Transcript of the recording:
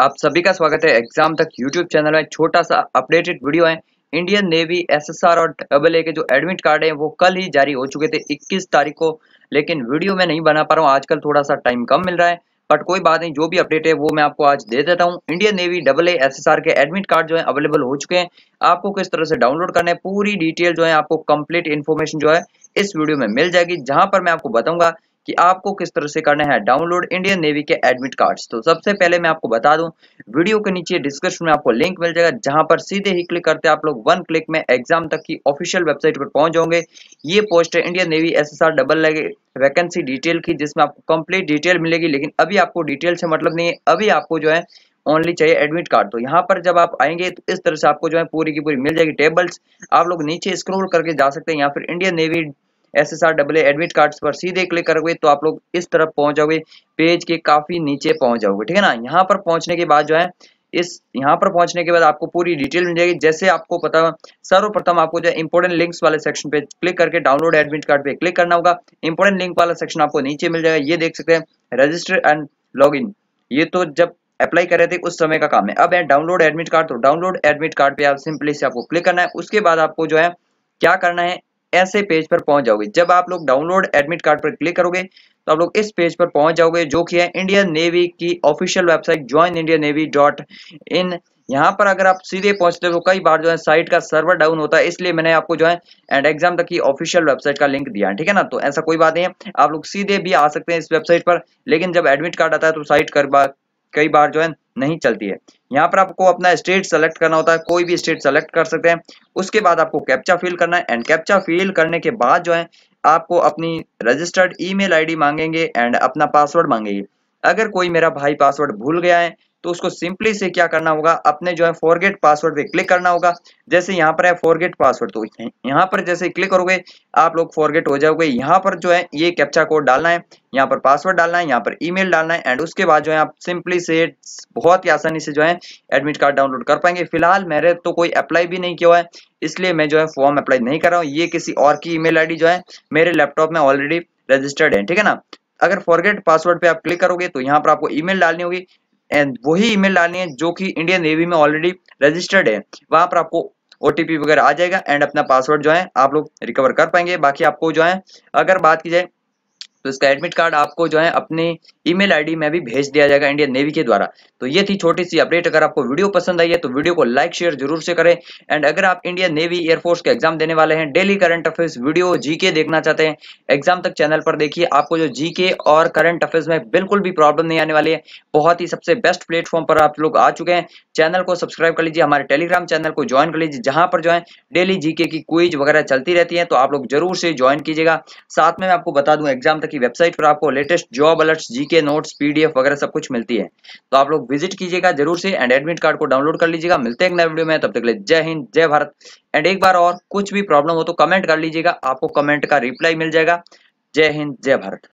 आप सभी का स्वागत है एग्जाम तक यूट्यूब चैनल में छोटा सा अपडेटेड वीडियो है इंडियन नेवी एसएसआर और डबल ए के जो एडमिट कार्ड है वो कल ही जारी हो चुके थे 21 तारीख को लेकिन वीडियो मैं नहीं बना पा रहा हूँ आजकल थोड़ा सा टाइम कम मिल रहा है बट कोई बात नहीं जो भी अपडेट है वो मैं आपको आज दे देता हूँ Indian navy double A S के एडमिट कार्ड जो है अवेलेबल हो चुके हैं आपको किस तरह से डाउनलोड करना है पूरी डिटेल जो है आपको कंप्लीट इन्फॉर्मेशन जो है इस वीडियो में मिल जाएगी जहां पर मैं आपको बताऊंगा कि आपको किस तरह से करना है डाउनलोड इंडियन नेवी के एडमिट कार्ड्स तो सबसे पहले मैं आपको बता दूं वीडियो के नीचे डिस्क्रिप्शन में आपको लिंक मिल जाएगा जहां पर सीधे ही क्लिक करते आप लोग वन क्लिक में एग्जाम तक की ऑफिशियल वेबसाइट पर पहुंच जाओगे ये पोस्ट है Indian navy S double vacancy detail की जिसमें आपको कंप्लीट डिटेल मिलेगी लेकिन अभी आपको डिटेल से मतलब नहीं है अभी आपको जो है ओनली चाहिए एडमिट कार्ड तो यहाँ पर जब आप आएंगे तो इस तरह से आपको जो है पूरी की पूरी मिल जाएगी टेबल्स आप लोग नीचे स्क्रॉल करके जा सकते हैं या फिर Indian navy S S R W admit card पर सीधे क्लिक करोगे तो आप लोग इस तरफ पहुंच जाओगे पेज के काफ़ी नीचे पहुंच जाओगे ठीक है ना यहाँ पर पहुंचने के बाद जो है इस यहाँ पर पहुंचने के बाद आपको पूरी डिटेल मिल जाएगी जैसे आपको पता सर्वप्रथम आपको जो इंपोर्टेंट लिंक्स वाले सेक्शन पे क्लिक करके डाउनलोड एडमिट कार्ड पे क्लिक करना होगा इम्पोर्टेंट लिंक वाला सेक्शन आपको नीचे मिल जाएगा ये देख सकते हैं रजिस्टर एंड लॉग ये तो जब अप्लाई कर रहे थे उस समय का काम है अब है डाउनलोड एडमिट कार्ड तो डाउनलोड एडमिट कार्ड पे आप सिंपली से आपको क्लिक करना है उसके बाद आपको जो है क्या करना है ऐसे पेज पर पहुंच जाओगे जब आप लोग डाउनलोड एडमिट कार्ड पर क्लिक करोगे तो आप लोग इस पेज पर पहुंच जाओगे जो कि है इंडियन नेवी की official website join Indian navy dot in यहाँ पर अगर आप सीधे पहुंचते हो तो कई बार जो है साइट का सर्वर डाउन होता है इसलिए मैंने आपको जो है एंड एग्जाम तक की ऑफिशियल वेबसाइट का लिंक दिया है ठीक है ना तो ऐसा कोई बात नहीं है आप लोग सीधे भी आ सकते हैं इस वेबसाइट पर लेकिन जब एडमिट कार्ड आता है तो साइट कर बार कई बार जो है नहीं चलती है यहाँ पर आपको अपना स्टेट सेलेक्ट करना होता है कोई भी स्टेट सेलेक्ट कर सकते हैं उसके बाद आपको कैप्चा फिल करना है एंड कैप्चा फिल करने के बाद जो है आपको अपनी रजिस्टर्ड ईमेल आईडी मांगेंगे एंड अपना पासवर्ड मांगेंगे अगर कोई मेरा भाई पासवर्ड भूल गया है तो उसको सिंपली से क्या करना होगा अपने जो है फॉरगेट पासवर्ड पे क्लिक करना होगा जैसे यहाँ पर है फॉरगेट पासवर्ड तो यहाँ पर जैसे क्लिक करोगे आप लोग फॉरगेट हो जाओगे यहाँ पर जो है ये कैप्चा कोड डालना है यहाँ पर पासवर्ड डालना है यहाँ पर ईमेल डालना है एंड उसके बाद जो है आप सिंपली से बहुत ही आसानी से जो है एडमिट कार्ड डाउनलोड कर पाएंगे फिलहाल मेरे तो कोई अप्लाई भी नहीं किया है इसलिए मैं जो है फॉर्म अप्लाई नहीं कर रहा हूँ ये किसी और की ईमेल आईडी जो है मेरे लैपटॉप में ऑलरेडी रजिस्टर्ड है ठीक है ना अगर फॉरगेट पासवर्ड पे आप क्लिक करोगे तो यहाँ पर आपको ईमेल डालनी होगी एंड वही ईमेल डालनी है जो कि इंडियन नेवी में ऑलरेडी रजिस्टर्ड है वहां पर आपको ओटीपी वगैरह आ जाएगा एंड अपना पासवर्ड जो है आप लोग रिकवर कर पाएंगे बाकी आपको जो है अगर बात की जाए तो इसका एडमिट कार्ड आपको जो है अपने ईमेल आईडी में भी भेज दिया जाएगा इंडियन नेवी के द्वारा तो ये थी छोटी सी अपडेट अगर आपको वीडियो पसंद आई है तो वीडियो को लाइक शेयर जरूर से करें एंड अगर आप इंडियन नेवी एयरफोर्स के एग्जाम देने वाले हैं daily current affairs video GK देखना चाहते हैं एग्जाम तक चैनल पर देखिए आपको जो जीके और करंट अफेयर्स में बिल्कुल भी प्रॉब्लम नहीं आने वाली है बहुत ही सबसे बेस्ट प्लेटफॉर्म पर आप लोग आ चुके हैं चैनल को सब्सक्राइब कर लीजिए हमारे टेलीग्राम चैनल को ज्वाइन कर लीजिए जहां पर जो है डेली जीके की क्विज वगैरह चलती रहती है तो आप लोग जरूर से ज्वाइन कीजिएगा साथ में मैं आपको बता दूं एग्जाम तक की वेबसाइट पर आपको latest job alerts GK notes PDF वगैरह सब कुछ मिलती है तो आप लोग विजिट कीजिएगा जरूर से एंड एडमिट कार्ड को डाउनलोड कर लीजिएगा मिलते हैं नए वीडियो में तब तक ले जय हिंद जय भारत एंड एक बार और कुछ भी प्रॉब्लम हो तो कमेंट कर लीजिएगा आपको कमेंट का रिप्लाई मिल जाएगा जय हिंद जय भारत